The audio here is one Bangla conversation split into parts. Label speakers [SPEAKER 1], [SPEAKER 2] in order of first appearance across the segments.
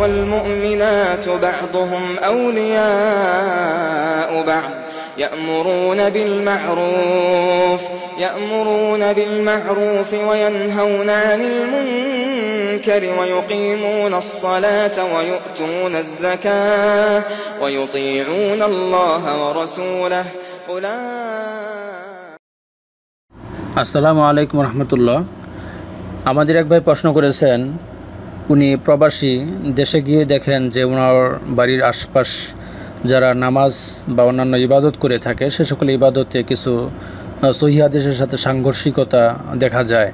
[SPEAKER 1] والمؤمنات بعضهم أولياء بعض يأمرون بالمعروف يأمرون بالمعروف وينهون عن المنكر ويقيمون الصلاة ويؤتون الزكاة ويطيعون الله ورسوله أولئك السلام عليكم ورحمة الله আমাদের এক ভাই প্রশ্ন করেছেন উনি প্রবাসী দেশে গিয়ে দেখেন যে ওনার বাড়ির আশপাশ যারা নামাজ বা অন্যান্য ইবাদত করে থাকে সে সকল ইবাদতে কিছু সহিয়াদেশের সাথে সাংঘর্ষিকতা দেখা যায়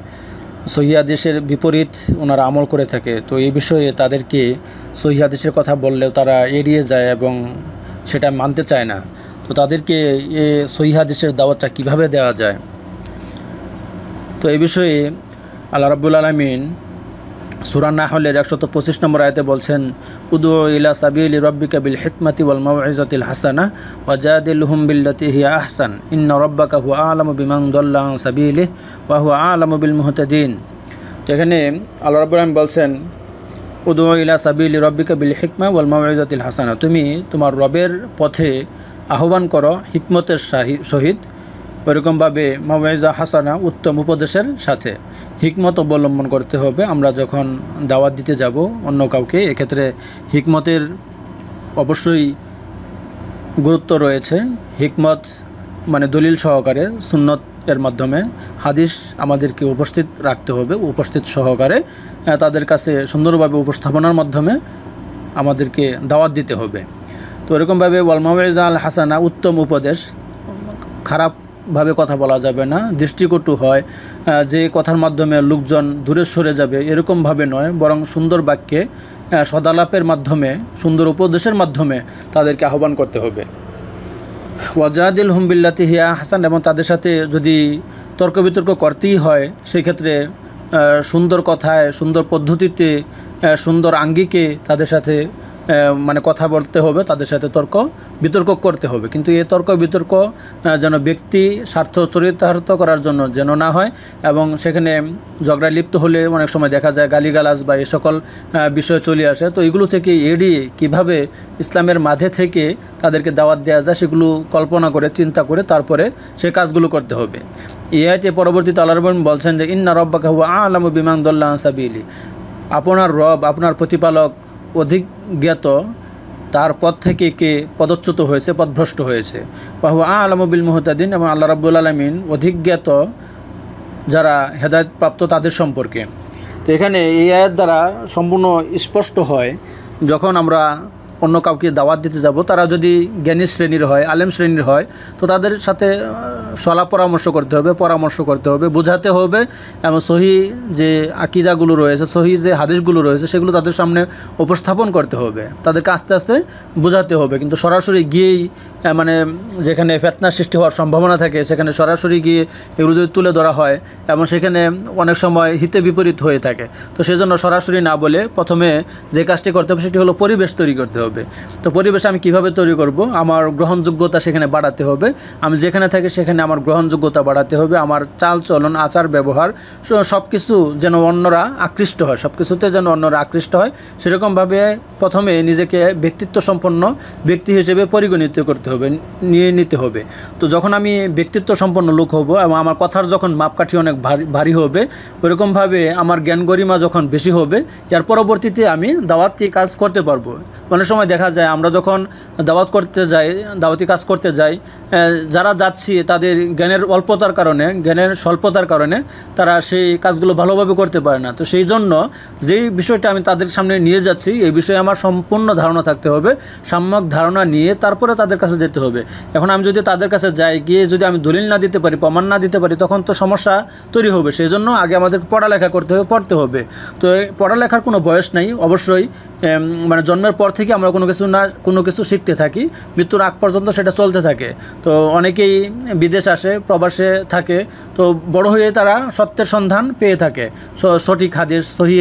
[SPEAKER 1] সহিয়াদেশের বিপরীত ওনারা আমল করে থাকে তো এই বিষয়ে তাদেরকে সহিয়াদেশের কথা বললেও তারা এড়িয়ে যায় এবং সেটা মানতে চায় না তো তাদেরকে এ সহিয়াদেশের দাওয়াতটা কিভাবে দেওয়া যায় তো এই বিষয়ে আল্লাহ রাবুল আলমিন সুরা না হলের একশত পঁচিশ নম্বর আয়তে বলছেন উদু ইলা সাবিল রব্বিকা বিল হিকমাতি ওয়াল মাওয়াইজাতিল হাসানা ওয়াজাদিল হুম বিল্লাতি হিয়া আহসান ইন্ন রব্বাকা হুয়া আলামু বিমান দল্লাহ সাবিলি ওয়া হুয়া আলামু বিল মুহতাদিন তো এখানে আল্লাহ রব্বুল আলম বলছেন উদু ইলা সাবিল রব্বিকা বিল হিকমা ওয়াল মাওয়াইজাতিল হাসানা তুমি তোমার রবের পথে আহ্বান করো হিকমতের সহিত ওরকমভাবে মাওয়াইজা হাসানা উত্তম উপদেশের সাথে হিকমত অবলম্বন করতে হবে আমরা যখন দাওয়াত দিতে যাব অন্য কাউকে এক্ষেত্রে হিকমতের অবশ্যই গুরুত্ব রয়েছে হিকমত মানে দলিল সহকারে সুন্নত এর মাধ্যমে হাদিস আমাদেরকে উপস্থিত রাখতে হবে উপস্থিত সহকারে তাদের কাছে সুন্দরভাবে উপস্থাপনার মাধ্যমে আমাদেরকে দাওয়াত দিতে হবে তো এরকমভাবে ওয়ালমাওয়েজা আল হাসানা উত্তম উপদেশ খারাপ ভাবে কথা বলা যাবে না দৃষ্টিকটু হয় যে কথার মাধ্যমে লোকজন দূরে সরে যাবে এরকমভাবে নয় বরং সুন্দর বাক্যে সদালাপের মাধ্যমে সুন্দর উপদেশের মাধ্যমে তাদেরকে আহ্বান করতে হবে ওয়াজাদিল হুমবিল্লাতি হিয়া হাসান এবং তাদের সাথে যদি তর্ক বিতর্ক করতেই হয় সেক্ষেত্রে সুন্দর কথায় সুন্দর পদ্ধতিতে সুন্দর আঙ্গিকে তাদের সাথে মানে কথা বলতে হবে তাদের সাথে তর্ক বিতর্ক করতে হবে কিন্তু এই তর্ক বিতর্ক যেন ব্যক্তি স্বার্থ চরিতার্থ করার জন্য যেন না হয় এবং সেখানে ঝগড়া লিপ্ত হলে অনেক সময় দেখা যায় গালিগালাজ বা এ সকল বিষয় চলে আসে তো এগুলো থেকে এড়িয়ে কিভাবে ইসলামের মাঝে থেকে তাদেরকে দাওয়াত দেওয়া যায় সেগুলো কল্পনা করে চিন্তা করে তারপরে সে কাজগুলো করতে হবে ইয়াইতে পরবর্তী তালার আল্লাহ বলছেন যে ইন্না রব্বাকা হুয়া আলামু বিমান দল্লাহ সাবিলি আপনার রব আপনার প্রতিপালক অধিজ্ঞাত তার পদ থেকে কে পদচ্যুত হয়েছে পদভ্রষ্ট হয়েছে বাহু আলমবিল মোহতাদিন এবং আল্লাহ রাবুল আলমিন অধিজ্ঞাত যারা হেদায়তপ্রাপ্ত তাদের সম্পর্কে তো এখানে এই আয়ের দ্বারা সম্পূর্ণ স্পষ্ট হয় যখন আমরা অন্য কাউকে দাওয়াত দিতে যাব তারা যদি জ্ঞানী শ্রেণীর হয় আলেম শ্রেণীর হয় তো তাদের সাথে সলা পরামর্শ করতে হবে পরামর্শ করতে হবে বোঝাতে হবে এবং সহি যে আকিদাগুলো রয়েছে সহি যে হাদিসগুলো রয়েছে সেগুলো তাদের সামনে উপস্থাপন করতে হবে তাদেরকে আস্তে আস্তে বোঝাতে হবে কিন্তু সরাসরি গিয়েই মানে যেখানে ফেতনার সৃষ্টি হওয়ার সম্ভাবনা থাকে সেখানে সরাসরি গিয়ে এগুলো যদি তুলে ধরা হয় এবং সেখানে অনেক সময় হিতে বিপরীত হয়ে থাকে তো সেজন্য সরাসরি না বলে প্রথমে যে কাজটি করতে হবে সেটি হলো পরিবেশ তৈরি করতে হবে তো পরিবেশ আমি কিভাবে তৈরি করব আমার গ্রহণযোগ্যতা সেখানে বাড়াতে হবে আমি যেখানে থাকি সেখানে আমার গ্রহণযোগ্যতা বাড়াতে হবে আমার চালচলন আচার ব্যবহার সব কিছু যেন অন্যরা আকৃষ্ট হয় সব কিছুতে যেন অন্যরা আকৃষ্ট হয় সেরকমভাবে প্রথমে নিজেকে ব্যক্তিত্ব সম্পন্ন ব্যক্তি হিসেবে পরিগণিত করতে নিতে হবে নিয়ে নিতে হবে তো যখন আমি ব্যক্তিত্ব সম্পন্ন লোক হব এবং আমার কথার যখন মাপকাঠি অনেক ভারী ভারী হবে ওরকমভাবে আমার জ্ঞান গরিমা যখন বেশি হবে এর পরবর্তীতে আমি দাওয়াতি কাজ করতে পারবো অনেক সময় দেখা যায় আমরা যখন দাওয়াত করতে যাই দাওয়াতি কাজ করতে যাই যারা যাচ্ছি তাদের জ্ঞানের অল্পতার কারণে জ্ঞানের স্বল্পতার কারণে তারা সেই কাজগুলো ভালোভাবে করতে পারে না তো সেই জন্য যেই বিষয়টা আমি তাদের সামনে নিয়ে যাচ্ছি এই বিষয়ে আমার সম্পূর্ণ ধারণা থাকতে হবে সাম্যক ধারণা নিয়ে তারপরে তাদের কাছে যেতে হবে এখন আমি যদি তাদের কাছে যাই গিয়ে যদি আমি দলিল না দিতে পারি প্রমাণ না দিতে পারি তখন তো সমস্যা তৈরি হবে সেই জন্য আগে আমাদের পড়ালেখা করতে হবে পড়তে হবে তো পড়ালেখার কোনো বয়স নাই অবশ্যই মানে জন্মের পর থেকে আমরা কোনো কিছু না কোনো কিছু শিখতে থাকি মৃত্যুর আগ পর্যন্ত সেটা চলতে থাকে তো অনেকেই বিদেশ আসে প্রবাসে থাকে তো বড় হয়ে তারা সত্যের সন্ধান পেয়ে থাকে সঠিক হাদিস সহি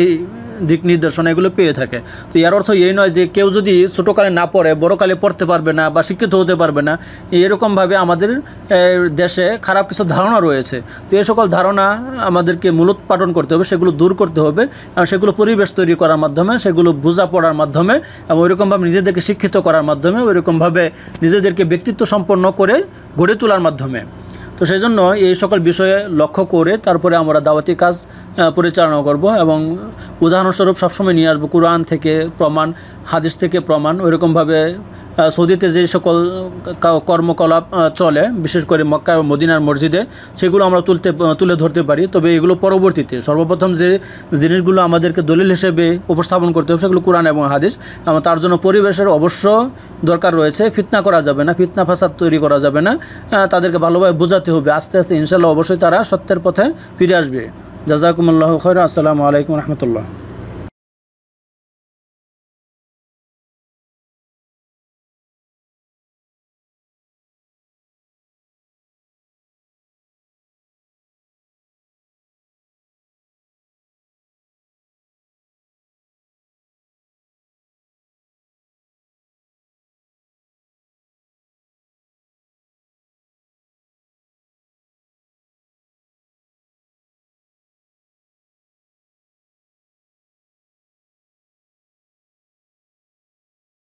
[SPEAKER 1] দিক নির্দেশনা এগুলো পেয়ে থাকে তো এর অর্থ এই নয় যে কেউ যদি ছোটোকালে না পড়ে বড়োকালে পড়তে পারবে না বা শিক্ষিত হতে পারবে না এরকমভাবে আমাদের দেশে খারাপ কিছু ধারণা রয়েছে তো এই সকল ধারণা আমাদেরকে মূলোৎপাটন করতে হবে সেগুলো দূর করতে হবে এবং সেগুলো পরিবেশ তৈরি করার মাধ্যমে সেগুলো বোঝা পড়ার মাধ্যমে এবং ওইরকমভাবে নিজেদেরকে শিক্ষিত করার মাধ্যমে ওইরকমভাবে নিজেদেরকে ব্যক্তিত্ব সম্পন্ন করে গড়ে তোলার মাধ্যমে তো সেই জন্য এই সকল বিষয়ে লক্ষ্য করে তারপরে আমরা দাওয়াতি কাজ পরিচালনা করব এবং উদাহরণস্বরূপ সবসময় নিয়ে আসবো কোরআন থেকে প্রমাণ হাদিস থেকে প্রমাণ ওইরকমভাবে সৌদিতে যে সকল কর্মকলাপ চলে বিশেষ করে মক্কা মদিনার মসজিদে সেগুলো আমরা তুলতে তুলে ধরতে পারি তবে এগুলো পরবর্তীতে সর্বপ্রথম যে জিনিসগুলো আমাদেরকে দলিল হিসেবে উপস্থাপন করতে হবে সেগুলো কোরআন এবং হাদিস এবং তার জন্য পরিবেশের অবশ্য দরকার রয়েছে ফিতনা করা যাবে না ফিতনা ফাসাদ তৈরি করা যাবে না তাদেরকে ভালোভাবে বোঝাতে হবে আস্তে আস্তে ইনশাল্লাহ অবশ্যই তারা সত্যের পথে ফিরে আসবে জাজাকুমুল্লাহ খৈর আসসালামু আলাইকুম রহমতুল্লাহ